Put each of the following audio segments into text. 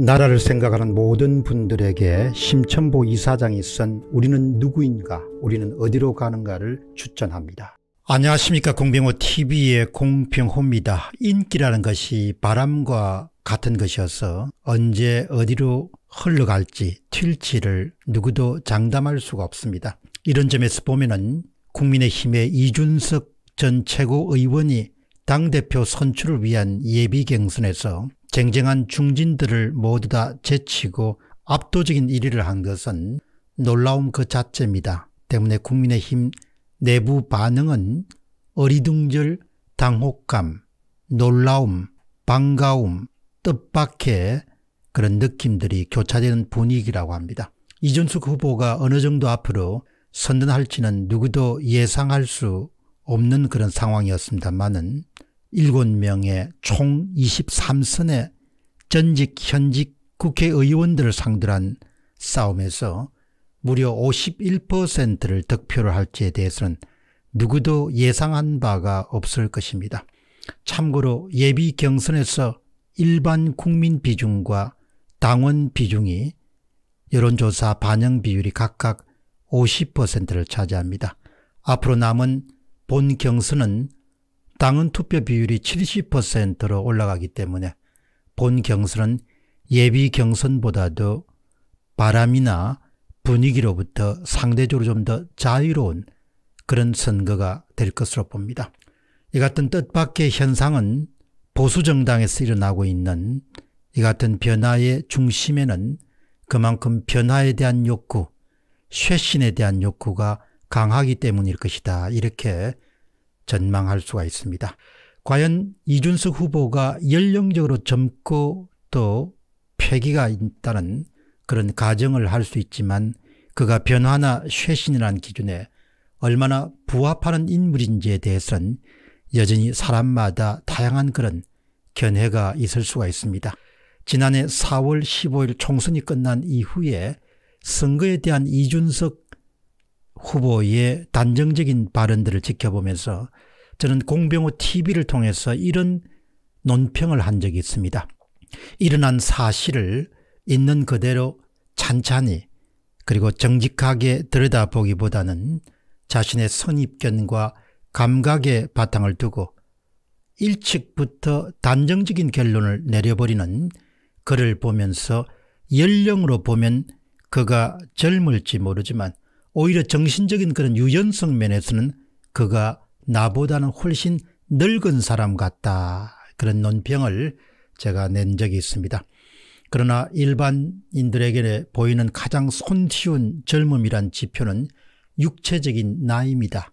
나라를 생각하는 모든 분들에게 심천보 이사장이 쓴 우리는 누구인가 우리는 어디로 가는가를 추천합니다. 안녕하십니까 공병호TV의 공병호입니다. 인기라는 것이 바람과 같은 것이어서 언제 어디로 흘러갈지 튈지를 누구도 장담할 수가 없습니다. 이런 점에서 보면 국민의힘의 이준석 전 최고의원이 당대표 선출을 위한 예비 경선에서 쟁쟁한 중진들을 모두 다 제치고 압도적인 1위를 한 것은 놀라움 그 자체입니다. 때문에 국민의힘 내부 반응은 어리둥절, 당혹감, 놀라움, 반가움, 뜻밖의 그런 느낌들이 교차되는 분위기라고 합니다. 이준숙 후보가 어느 정도 앞으로 선전할지는 누구도 예상할 수 없는 그런 상황이었습니다만은 7명의 총 23선의 전직 현직 국회의원들을 상대한 로 싸움에서 무려 51%를 득표를 할지에 대해서는 누구도 예상한 바가 없을 것입니다. 참고로 예비 경선에서 일반 국민 비중과 당원 비중이 여론조사 반영 비율이 각각 50%를 차지합니다. 앞으로 남은 본 경선은 당은 투표 비율이 70%로 올라가기 때문에 본 경선은 예비 경선보다도 바람이나 분위기로부터 상대적으로 좀 더 자유로운 그런 선거가 될 것으로 봅니다. 이 같은 뜻밖의 현상은 보수 정당에서 일어나고 있는 이 같은 변화의 중심에는 그만큼 변화에 대한 욕구, 쇄신에 대한 욕구가 강하기 때문일 것이다. 이렇게 전망할 수가 있습니다. 과연 이준석 후보가 연령적으로 젊고 또 폐기가 있다는 그런 가정을 할 수 있지만 그가 변화나 쇄신이라는 기준에 얼마나 부합하는 인물인지에 대해서는 여전히 사람마다 다양한 그런 견해가 있을 수가 있습니다. 지난해 4월 15일 총선이 끝난 이후에 선거에 대한 이준석 후보의 단정적인 발언들을 지켜보면서 저는 공병호 TV를 통해서 이런 논평을 한 적이 있습니다. 일어난 사실을 있는 그대로 찬찬히 그리고 정직하게 들여다보기보다는 자신의 선입견과 감각의 바탕을 두고 일찍부터 단정적인 결론을 내려버리는 그를 보면서 연령으로 보면 그가 젊을지 모르지만 오히려 정신적인 그런 유연성 면에서는 그가 나보다는 훨씬 늙은 사람 같다. 그런 논평을 제가 낸 적이 있습니다. 그러나 일반인들에게 보이는 가장 손쉬운 젊음이란 지표는 육체적인 나이입니다.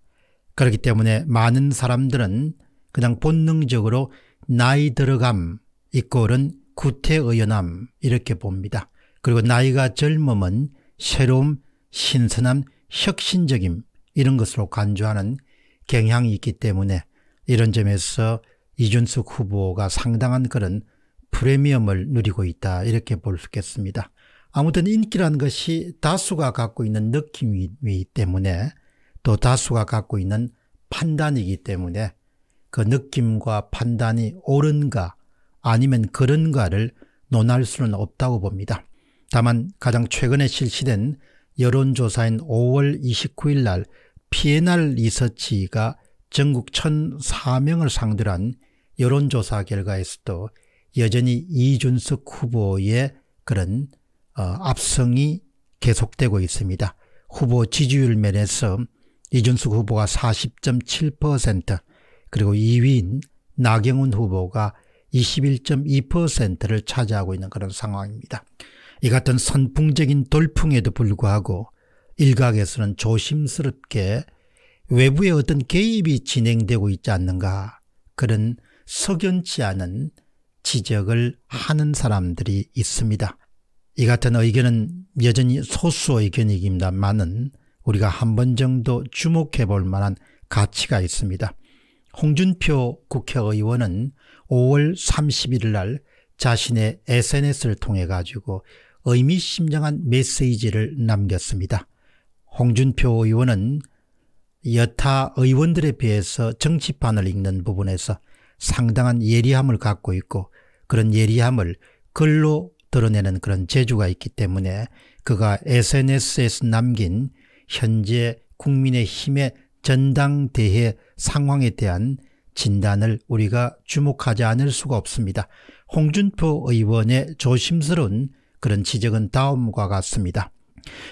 그렇기 때문에 많은 사람들은 그냥 본능적으로 나이 들어감 이꼴은 구태의연함 이렇게 봅니다. 그리고 나이가 젊음은 새로움, 신선함, 혁신적임 이런 것으로 간주하는 경향이 있기 때문에 이런 점에서 이준석 후보가 상당한 그런 프리미엄을 누리고 있다 이렇게 볼 수 있겠습니다. 아무튼 인기라는 것이 다수가 갖고 있는 느낌이기 때문에 또 다수가 갖고 있는 판단이기 때문에 그 느낌과 판단이 옳은가 아니면 그런가를 논할 수는 없다고 봅니다. 다만 가장 최근에 실시된 여론조사인 5월 29일 날 PNR 리서치가 전국 1,004명을 상대로 한 여론조사 결과에서도 여전히 이준석 후보의 그런 어, 압승이 계속되고 있습니다. 후보 지지율 면에서 이준석 후보가 40.7% 그리고 2위인 나경원 후보가 21.2%를 차지하고 있는 그런 상황입니다. 이 같은 선풍적인 돌풍에도 불구하고 일각에서는 조심스럽게 외부의 어떤 개입이 진행되고 있지 않는가 그런 석연치 않은 지적을 하는 사람들이 있습니다. 이 같은 의견은 여전히 소수 의견이기입니다만은 우리가 한 번 정도 주목해 볼 만한 가치가 있습니다. 홍준표 국회의원은 5월 31일 날 자신의 SNS를 통해 가지고 의미심장한 메시지를 남겼습니다. 홍준표 의원은 여타 의원들에 비해서 정치판을 읽는 부분에서 상당한 예리함을 갖고 있고 그런 예리함을 글로 드러내는 그런 재주가 있기 때문에 그가 SNS에서 남긴 현재 국민의힘의 전당대회 상황에 대한 진단을 우리가 주목하지 않을 수가 없습니다. 홍준표 의원의 조심스러운 그런 지적은 다음과 같습니다.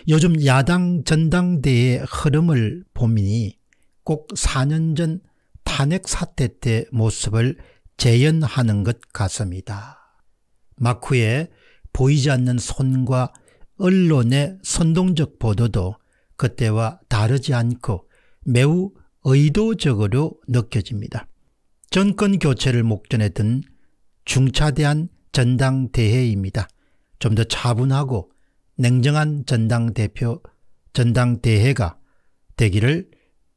요즘 야당 전당대의 흐름을 보니 미꼭 4년 전 탄핵 사태 때 모습을 재현하는 것 같습니다. 마크의 보이지 않는 손과 언론의 선동적 보도도 그때와 다르지 않고 매우 의도적으로 느껴집니다. 정권 교체를 목전에 든 중차대한 전당대회입니다. 좀 더 차분하고 냉정한 전당대표, 전당대회가 되기를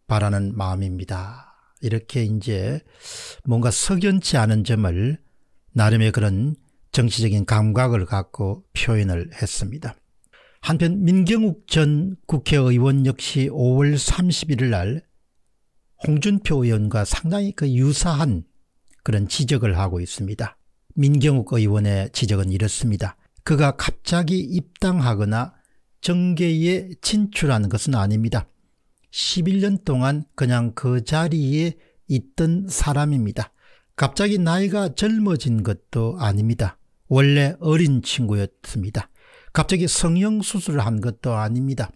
바라는 마음입니다. 이렇게 이제 뭔가 석연치 않은 점을 나름의 그런 정치적인 감각을 갖고 표현을 했습니다. 한편 민경욱 전 국회의원 역시 5월 31일 날 홍준표 의원과 상당히 그 유사한 그런 지적을 하고 있습니다. 민경욱 의원의 지적은 이렇습니다. 그가 갑자기 입당하거나 정계에 진출하는 것은 아닙니다. 11년 동안 그냥 그 자리에 있던 사람입니다. 갑자기 나이가 젊어진 것도 아닙니다. 원래 어린 친구였습니다. 갑자기 성형수술을 한 것도 아닙니다.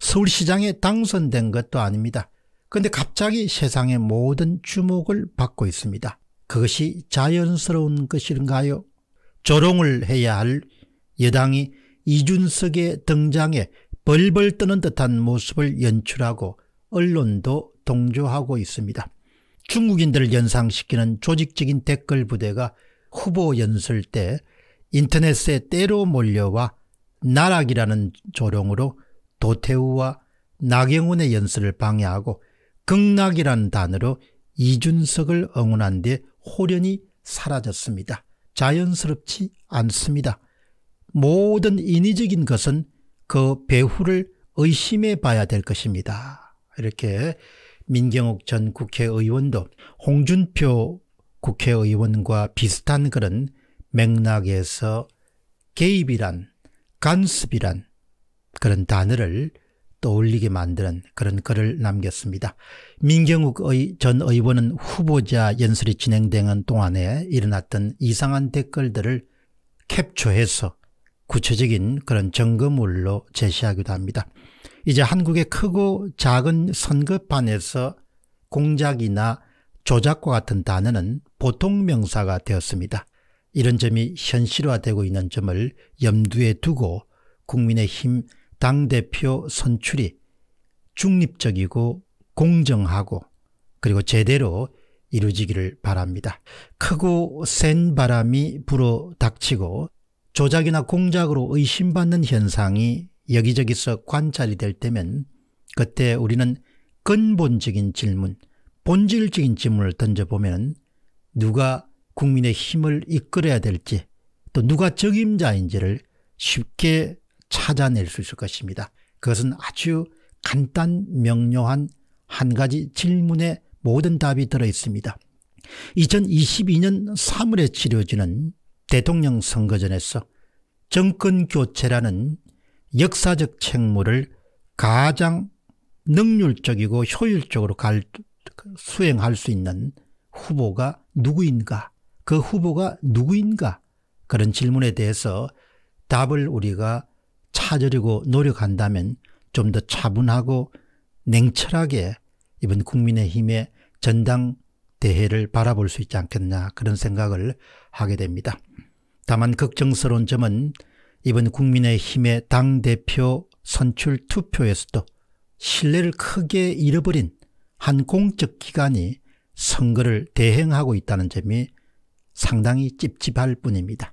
서울시장에 당선된 것도 아닙니다. 그런데 갑자기 세상의 모든 주목을 받고 있습니다. 그것이 자연스러운 것인가요? 조롱을 해야 할 여당이 이준석의 등장에 벌벌 떠는 듯한 모습을 연출하고 언론도 동조하고 있습니다. 중국인들을 연상시키는 조직적인 댓글 부대가 후보 연설 때 인터넷에 때로 몰려와 나락이라는 조롱으로 도태우와 나경원의 연설을 방해하고 극락이라는 단어로 이준석을 응원한 데 호련이 사라졌습니다. 자연스럽지 않습니다. 모든 인위적인 것은 그 배후를 의심해 봐야 될 것입니다. 이렇게 민경욱 전 국회의원도 홍준표 국회의원과 비슷한 그런 맥락에서 개입이란 간섭이란 그런 단어를 떠올리게 만드는 그런 글을 남겼습니다. 민경욱전 의원은 후보자 연설이 진행되는 동안에 일어났던 이상한 댓글들을 캡처해서 구체적인 그런 점검물로 제시하기도 합니다. 이제 한국의 크고 작은 선거판에서 공작이나 조작과 같은 단어는 보통 명사가 되었습니다. 이런 점이 현실화되고 있는 점을 염두에 두고 국민의힘 당대표 선출이 중립적이고 공정하고 그리고 제대로 이루어지기를 바랍니다. 크고 센 바람이 불어 닥치고 조작이나 공작으로 의심받는 현상이 여기저기서 관찰이 될 때면 그때 우리는 근본적인 질문, 본질적인 질문을 던져보면 누가 국민의 힘을 이끌어야 될지 또 누가 적임자인지를 쉽게 찾아낼 수 있을 것입니다. 그것은 아주 간단 명료한 한 가지 질문에 모든 답이 들어 있습니다. 2022년 3월에 치러지는 대통령 선거전에서 정권 교체라는 역사적 책무를 가장 능률적이고 효율적으로 갈, 수행할 수 있는 후보가 누구인가 그 후보가 누구인가 그런 질문에 대해서 답을 우리가 찾으려고 노력한다면 좀 더 차분하고 냉철하게 이번 국민의힘의 전당 대회를 바라볼 수 있지 않겠나 그런 생각을 하게 됩니다. 다만 걱정스러운 점은 이번 국민의힘의 당대표 선출 투표에서도 신뢰를 크게 잃어버린 한 공적 기관이 선거를 대행하고 있다는 점이 상당히 찝찝할 뿐입니다.